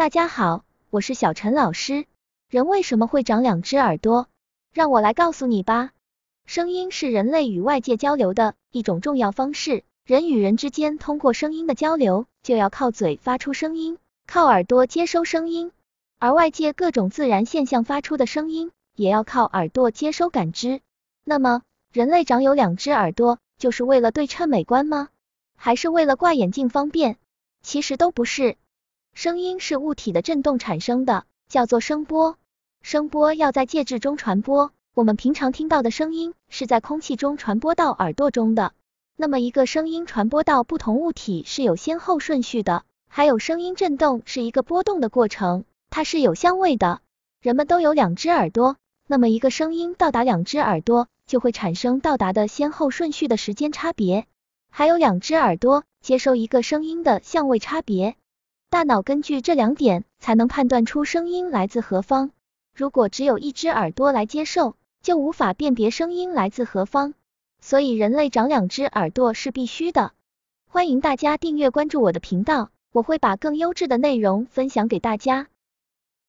大家好，我是小陈老师。人为什么会长两只耳朵？让我来告诉你吧。声音是人类与外界交流的一种重要方式，人与人之间通过声音的交流，就要靠嘴发出声音，靠耳朵接收声音。而外界各种自然现象发出的声音，也要靠耳朵接收感知。那么，人类长有两只耳朵，就是为了对称美观吗？还是为了挂眼镜方便？其实都不是。声音是物体的振动产生的，叫做声波。声波要在介质中传播，我们平常听到的声音是在空气中传播到耳朵中的。那么一个声音传播到不同物体是有先后顺序的，还有声音振动是一个波动的过程，它是有相位的。人们都有两只耳朵，那么一个声音到达两只耳朵就会产生到达的先后顺序的时间差别，还有两只耳朵接收一个声音的相位差别。大脑根据这两点才能判断出声音来自何方。如果只有一只耳朵来接受，就无法辨别声音来自何方。所以人类长两只耳朵是必须的。欢迎大家订阅关注我的频道，我会把更优质的内容分享给大家。